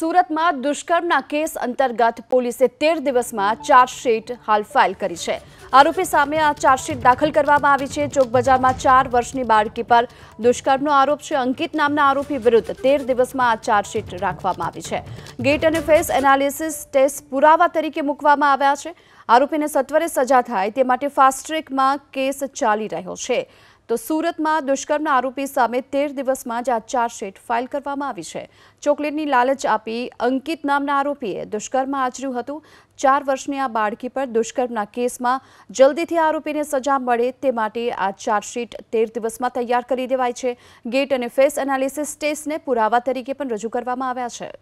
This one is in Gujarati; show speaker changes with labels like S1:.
S1: સુરતમાં દુષ્કર્મના કેસ અંતર્ગત પોલીસે તેર દિવસમાં ચાર્જશીટ હાલ ફાઇલ કરી છે આરોપી સામે આ ચાર્જશીટ દાખલ કરવામાં આવી છે ચોકબજારમાં ચાર વર્ષની બાળકી પર દુષ્કર્મનો આરોપ છે અંકિત નામના આરોપી વિરુદ્ધ તેર દિવસમાં આ ચાર્જશીટ રાખવામાં આવી છે ગેટ અને ફેસ એનાલિસિસ ટેસ્ટ પુરાવા તરીકે મૂકવામાં આવ્યા છે આરોપીને સત્વરે સજા થાય તે માટે ફાસ્ટ્રેકમાં કેસ ચાલી રહ્યો છે તો સુરતમાં દુષ્કર્મના આરોપી સામે તેર દિવસમાં જ આ ચાર્જશીટ ફાઇલ કરવામાં આવી છે ચોકલેટની લાલચ આપી અંકિત નામના આરોપીએ દુષ્કર્મ આચર્યું હતું ચાર વર્ષની આ બાળકી પર દુષ્કર્મના કેસમાં જલ્દીથી આરોપીને સજા મળે તે માટે આ ચાર્જશીટ તેર દિવસમાં તૈયાર કરી દેવાય છે ગેટ અને ફેસ એનાલિસિસ ટેસ્ટને પુરાવા તરીકે પણ રજૂ કરવામાં આવ્યા છે